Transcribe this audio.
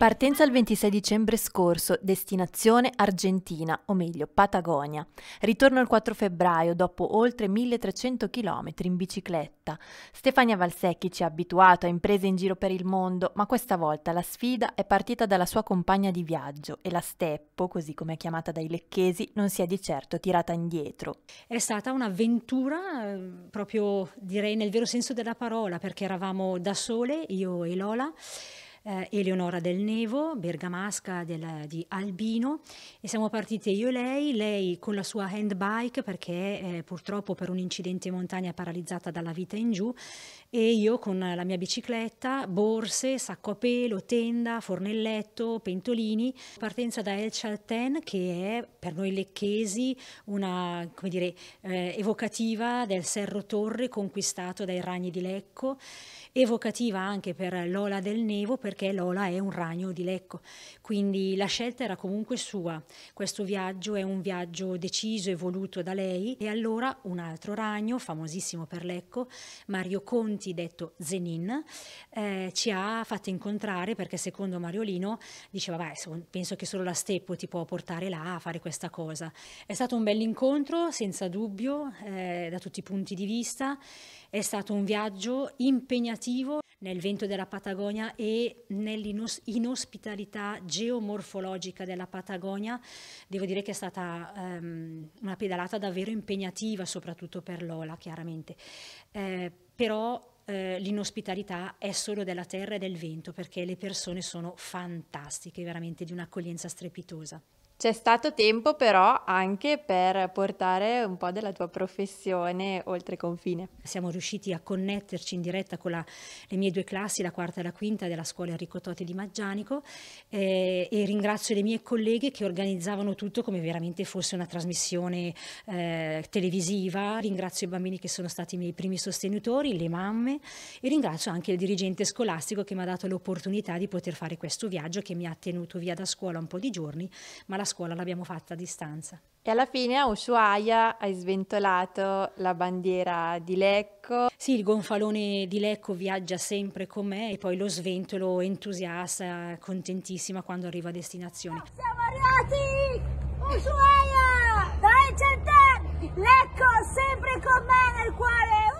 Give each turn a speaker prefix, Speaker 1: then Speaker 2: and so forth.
Speaker 1: Partenza il 26 dicembre scorso, destinazione Argentina, o meglio Patagonia. Ritorno il 4 febbraio dopo oltre 1300 km in bicicletta. Stefania Valsecchi ci ha abituato a imprese in giro per il mondo, ma questa volta la sfida è partita dalla sua compagna di viaggio e la Steppo, così come è chiamata dai lecchesi, non si è di certo tirata indietro.
Speaker 2: È stata un'avventura ehm, proprio direi nel vero senso della parola, perché eravamo da sole, io e Lola eh, Eleonora del Nevo, bergamasca del, di Albino e siamo partite io e lei, lei con la sua handbike perché eh, purtroppo per un incidente in montagna paralizzata dalla vita in giù e io con la mia bicicletta, borse, sacco a pelo, tenda, fornelletto, pentolini, partenza da El Chalten che è per noi lecchesi una come dire, eh, evocativa del Serro Torre conquistato dai ragni di Lecco, evocativa anche per Lola del Nevo, per perché Lola è un ragno di Lecco, quindi la scelta era comunque sua. Questo viaggio è un viaggio deciso e voluto da lei e allora un altro ragno, famosissimo per Lecco, Mario Conti, detto Zenin, eh, ci ha fatto incontrare perché secondo Mariolino diceva, beh, penso che solo la Steppo ti può portare là a fare questa cosa. È stato un bell'incontro, senza dubbio, eh, da tutti i punti di vista, è stato un viaggio impegnativo nel vento della Patagonia e nell'inospitalità geomorfologica della Patagonia, devo dire che è stata um, una pedalata davvero impegnativa, soprattutto per Lola, chiaramente. Eh, però eh, l'inospitalità è solo della terra e del vento, perché le persone sono fantastiche, veramente di un'accoglienza strepitosa.
Speaker 1: C'è stato tempo però
Speaker 2: anche per portare un po' della tua professione oltre confine. Siamo riusciti a connetterci in diretta con la, le mie due classi, la quarta e la quinta della scuola Enrico Totti di Maggianico eh, e ringrazio le mie colleghe che organizzavano tutto come veramente fosse una trasmissione eh, televisiva. Ringrazio i bambini che sono stati i miei primi sostenitori, le mamme e ringrazio anche il dirigente scolastico che mi ha dato l'opportunità di poter fare questo viaggio che mi ha tenuto via da scuola un po' di giorni, ma la scuola l'abbiamo fatta a distanza. E alla fine a Ushuaia hai sventolato la bandiera di Lecco. Sì, il gonfalone di Lecco viaggia sempre con me e poi lo sventolo entusiasta, contentissima quando arriva a destinazione. Siamo
Speaker 1: arrivati! Ushuaia! Dai gente! Lecco sempre con me nel cuore!